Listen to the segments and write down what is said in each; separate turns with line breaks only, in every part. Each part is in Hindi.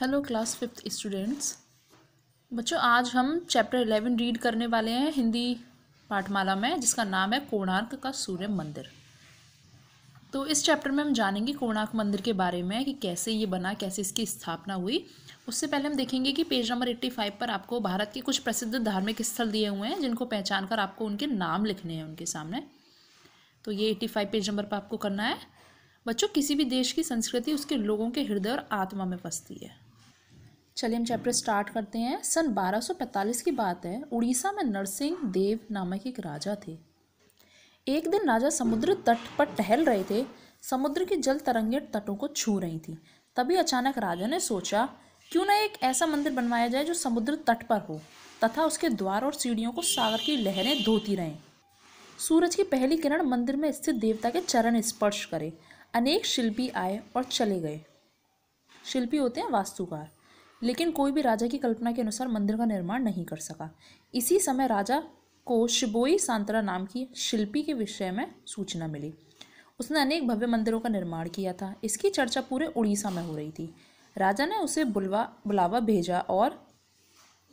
हेलो क्लास फिफ्थ स्टूडेंट्स बच्चों आज हम चैप्टर इलेवन रीड करने वाले हैं हिंदी पाठमाला में जिसका नाम है कोणार्क का सूर्य मंदिर तो इस चैप्टर में हम जानेंगे कोणार्क मंदिर के बारे में कि कैसे ये बना कैसे इसकी स्थापना हुई उससे पहले हम देखेंगे कि पेज नंबर एट्टी फाइव पर आपको भारत के कुछ प्रसिद्ध धार्मिक स्थल दिए हुए हैं जिनको पहचान कर आपको उनके नाम लिखने हैं उनके सामने तो ये एट्टी फाइव पेज नंबर पर आपको करना है बच्चों किसी भी देश की संस्कृति उसके लोगों के हृदय और आत्मा में बसती है चलिए हम चैप्टर स्टार्ट करते हैं सन 1245 की बात है उड़ीसा में नरसिंह देव नामक एक राजा थे एक दिन राजा समुद्र तट पर टहल रहे थे समुद्र की जल तरंगे तटों को छू रही थी तभी अचानक राजा ने सोचा क्यों ना एक ऐसा मंदिर बनवाया जाए जो समुद्र तट पर हो तथा उसके द्वार और सीढ़ियों को सागर की लहरें धोती रहें सूरज की पहली किरण मंदिर में स्थित देवता के चरण स्पर्श करे अनेक शिल्पी आए और चले गए शिल्पी होते हैं वास्तुकार लेकिन कोई भी राजा की कल्पना के अनुसार मंदिर का निर्माण नहीं कर सका इसी समय राजा को शिबोई सांतरा नाम की शिल्पी के विषय में सूचना मिली उसने अनेक भव्य मंदिरों का निर्माण किया था इसकी चर्चा पूरे उड़ीसा में हो रही थी राजा ने उसे बुलवा बुलावा भेजा और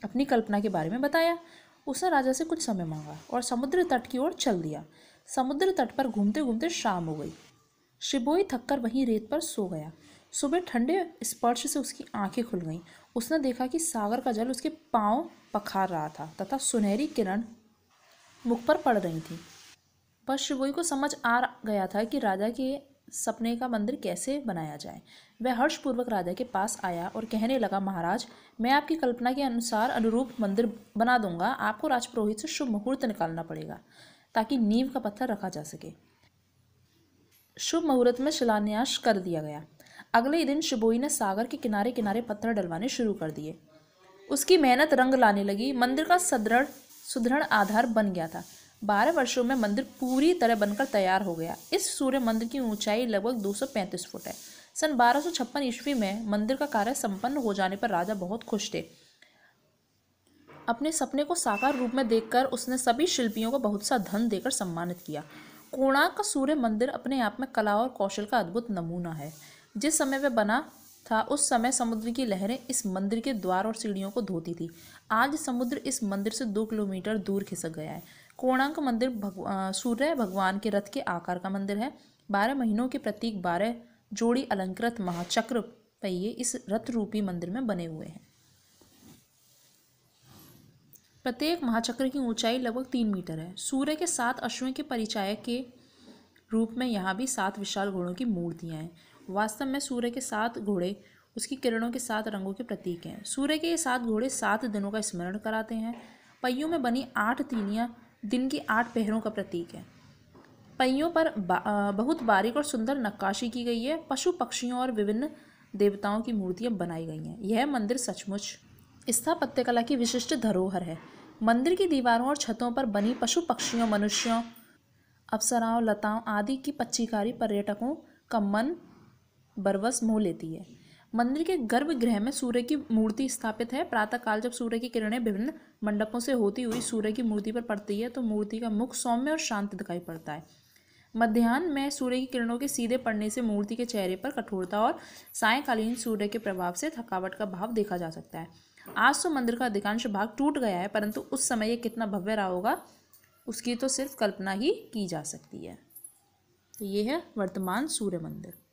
अपनी कल्पना के बारे में बताया उसने राजा से कुछ समय मांगा और समुद्र तट की ओर चल दिया समुद्र तट पर घूमते घूमते शाम हो गई शिबोई थककर वहीं रेत पर सो गया सुबह ठंडे स्पर्श से उसकी आंखें खुल गईं उसने देखा कि सागर का जल उसके पांव पखार रहा था तथा सुनहरी किरण मुख पर पड़ रही थी पर शिवोई को समझ आ गया था कि राजा के सपने का मंदिर कैसे बनाया जाए वह हर्षपूर्वक राजा के पास आया और कहने लगा महाराज मैं आपकी कल्पना के अनुसार अनुरूप मंदिर बना दूंगा आपको राजपुरोहित से शुभ मुहूर्त निकालना पड़ेगा ताकि नींव का पत्थर रखा जा सके शुभ मुहूर्त में शिलान्यास कर दिया गया अगले दिन शिबोई ने सागर के किनारे किनारे पत्थर डलवाने शुरू कर दिए उसकी मेहनत रंग लाने लगी मंदिर का सदृढ़ सुदृढ़ आधार बन गया था बारह वर्षों में मंदिर पूरी तरह बनकर तैयार हो गया इस सूर्य मंदिर की ऊंचाई लगभग 235 फुट है सन छप्पन ईस्वी में मंदिर का कार्य संपन्न हो जाने पर राजा बहुत खुश थे अपने सपने को साकार रूप में देखकर उसने सभी शिल्पियों को बहुत सा धन देकर सम्मानित किया कोणार्क का सूर्य मंदिर अपने आप में कला और कौशल का अद्भुत नमूना है जिस समय वह बना था उस समय समुद्र की लहरें इस मंदिर के द्वार और सीढ़ियों को धोती थी आज समुद्र इस मंदिर से दो किलोमीटर दूर खिसक गया है कोणांक मंदिर भगवा सूर्य भगवान के रथ के आकार का मंदिर है बारह महीनों के प्रतीक बारह जोड़ी अलंकृत महाचक्र पहिए इस रथ रूपी मंदिर में बने हुए हैं प्रत्येक महाचक्र की ऊंचाई लगभग तीन मीटर है सूर्य के सात अश्वों के परिचायक के रूप में यहाँ भी सात विशाल घोड़ों की मूर्तियाँ हैं वास्तव में सूर्य के सात घोड़े उसकी किरणों के सात रंगों के प्रतीक हैं सूर्य के ये सात घोड़े सात दिनों का स्मरण कराते हैं पहियों में बनी आठ तीलियाँ दिन की आठ पहरों का प्रतीक है पहियों पर बा, बहुत बारीक और सुंदर नक्काशी की गई है पशु पक्षियों और विभिन्न देवताओं की मूर्तियाँ बनाई गई हैं यह मंदिर सचमुच स्थापत्य कला की विशिष्ट धरोहर है मंदिर की दीवारों और छतों पर बनी पशु पक्षियों मनुष्यों अप्सराओं लताओं आदि की पच्चीकारी पर्यटकों का मन बरवस मोह लेती है मंदिर के गर्भगृह में सूर्य की मूर्ति स्थापित है प्रातःकाल जब सूर्य की किरणें विभिन्न मंडपों से होती हुई सूर्य की मूर्ति पर पड़ती है तो मूर्ति का मुख सौम्य और शांत दिखाई पड़ता है मध्यान्ह में सूर्य की किरणों के सीधे पड़ने से मूर्ति के चेहरे पर कठोरता और सायकालीन सूर्य के प्रभाव से थकावट का भाव देखा जा सकता है आज तो मंदिर का अधिकांश भाग टूट गया है परंतु उस समय ये कितना भव्य रहा होगा उसकी तो सिर्फ कल्पना ही की जा सकती है तो ये है वर्तमान सूर्य मंदिर